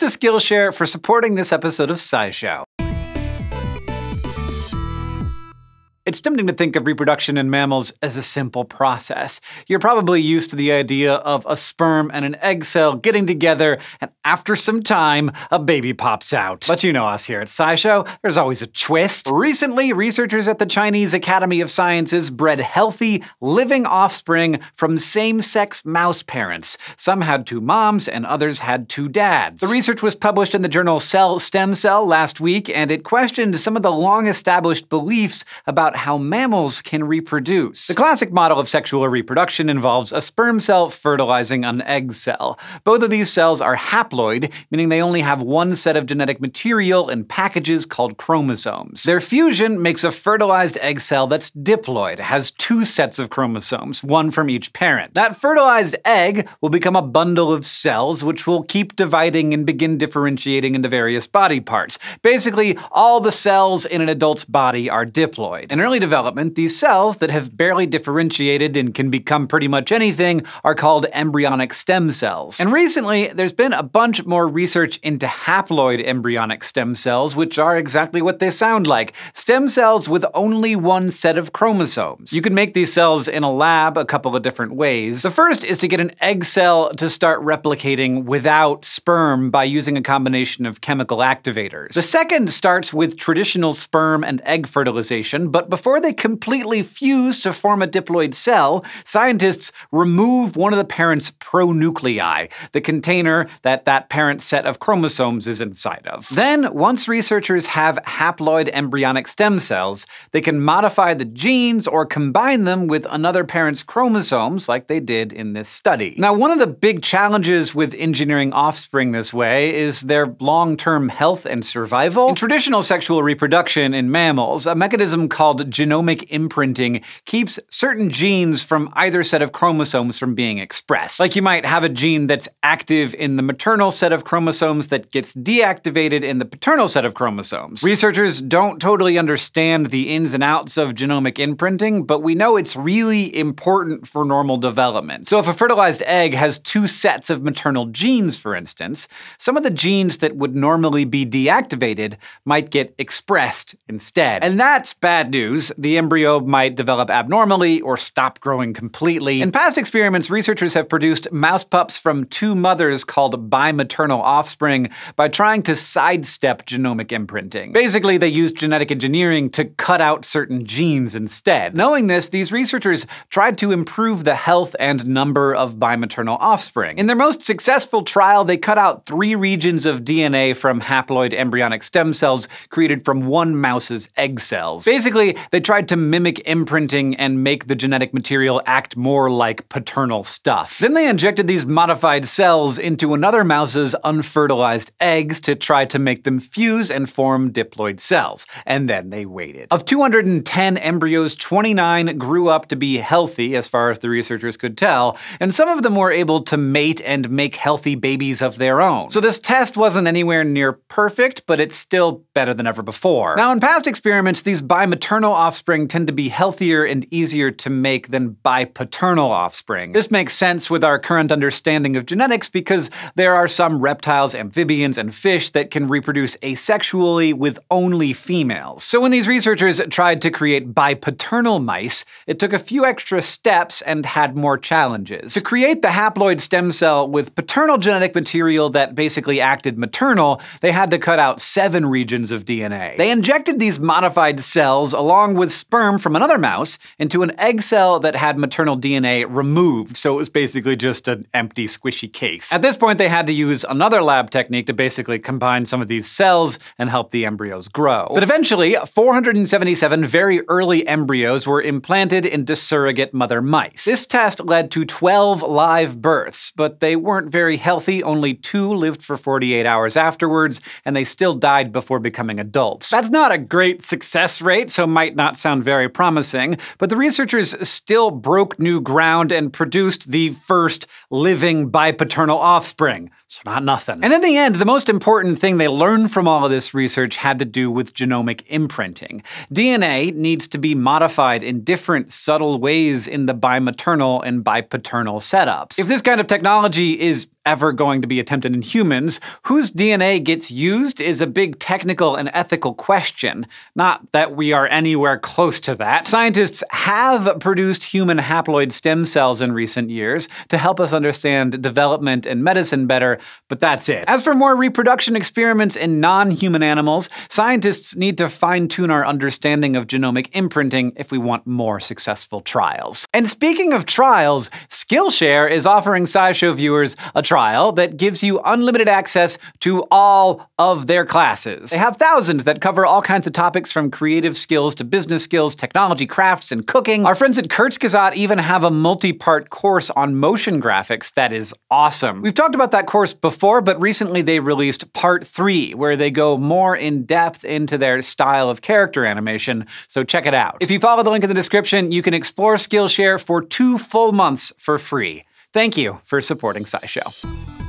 to Skillshare for supporting this episode of SciShow. It's tempting to think of reproduction in mammals as a simple process. You're probably used to the idea of a sperm and an egg cell getting together, and after some time, a baby pops out. But you know us here at SciShow, there's always a twist. Recently, researchers at the Chinese Academy of Sciences bred healthy, living offspring from same-sex mouse parents. Some had two moms, and others had two dads. The research was published in the journal Cell Stem Cell last week, and it questioned some of the long-established beliefs about about how mammals can reproduce. The classic model of sexual reproduction involves a sperm cell fertilizing an egg cell. Both of these cells are haploid, meaning they only have one set of genetic material in packages called chromosomes. Their fusion makes a fertilized egg cell that's diploid, has two sets of chromosomes, one from each parent. That fertilized egg will become a bundle of cells, which will keep dividing and begin differentiating into various body parts. Basically, all the cells in an adult's body are diploid. In early development, these cells that have barely differentiated and can become pretty much anything are called embryonic stem cells. And recently, there's been a bunch more research into haploid embryonic stem cells, which are exactly what they sound like stem cells with only one set of chromosomes. You can make these cells in a lab a couple of different ways. The first is to get an egg cell to start replicating without sperm by using a combination of chemical activators. The second starts with traditional sperm and egg fertilization, but before they completely fuse to form a diploid cell, scientists remove one of the parent's pronuclei, the container that that parent set of chromosomes is inside of. Then, once researchers have haploid embryonic stem cells, they can modify the genes or combine them with another parent's chromosomes like they did in this study. Now, one of the big challenges with engineering offspring this way is their long-term health and survival. In traditional sexual reproduction in mammals, a mechanism called called genomic imprinting keeps certain genes from either set of chromosomes from being expressed. Like you might have a gene that's active in the maternal set of chromosomes that gets deactivated in the paternal set of chromosomes. Researchers don't totally understand the ins and outs of genomic imprinting, but we know it's really important for normal development. So if a fertilized egg has two sets of maternal genes, for instance, some of the genes that would normally be deactivated might get expressed instead. And that's bad news the embryo might develop abnormally or stop growing completely. In past experiments, researchers have produced mouse pups from two mothers called bimaternal offspring by trying to sidestep genomic imprinting. Basically, they used genetic engineering to cut out certain genes instead. Knowing this, these researchers tried to improve the health and number of bimaternal offspring. In their most successful trial, they cut out three regions of DNA from haploid embryonic stem cells created from one mouse's egg cells. Basically, they tried to mimic imprinting and make the genetic material act more like paternal stuff. Then they injected these modified cells into another mouse's unfertilized eggs to try to make them fuse and form diploid cells. And then they waited. Of 210 embryos, 29 grew up to be healthy, as far as the researchers could tell, and some of them were able to mate and make healthy babies of their own. So this test wasn't anywhere near perfect, but it's still better than ever before. Now, in past experiments, these bimaternal maternal offspring tend to be healthier and easier to make than bipaternal offspring. This makes sense with our current understanding of genetics because there are some reptiles, amphibians, and fish that can reproduce asexually with only females. So when these researchers tried to create bipaternal mice, it took a few extra steps and had more challenges. To create the haploid stem cell with paternal genetic material that basically acted maternal, they had to cut out seven regions of DNA. They injected these modified cells along along with sperm from another mouse into an egg cell that had maternal DNA removed, so it was basically just an empty, squishy case. At this point, they had to use another lab technique to basically combine some of these cells and help the embryos grow. But eventually, 477 very early embryos were implanted into surrogate mother mice. This test led to 12 live births, but they weren't very healthy. Only two lived for 48 hours afterwards, and they still died before becoming adults. That's not a great success rate, so might not sound very promising, but the researchers still broke new ground and produced the first living bipaternal offspring. It's not nothing. And in the end, the most important thing they learned from all of this research had to do with genomic imprinting. DNA needs to be modified in different subtle ways in the bimaternal and bipaternal setups. If this kind of technology is ever going to be attempted in humans, whose DNA gets used is a big technical and ethical question. Not that we are anywhere close to that. Scientists have produced human haploid stem cells in recent years to help us understand development and medicine better, but that's it. As for more reproduction experiments in non-human animals, scientists need to fine-tune our understanding of genomic imprinting if we want more successful trials. And speaking of trials, Skillshare is offering SciShow viewers a trial that gives you unlimited access to all of their classes. They have thousands that cover all kinds of topics from creative skills to business skills, technology, crafts, and cooking. Our friends at Kurzgesagt even have a multi-part course on motion graphics that is awesome. We've talked about that course course, before, but recently they released Part 3, where they go more in depth into their style of character animation, so check it out. If you follow the link in the description, you can explore Skillshare for two full months for free. Thank you for supporting SciShow.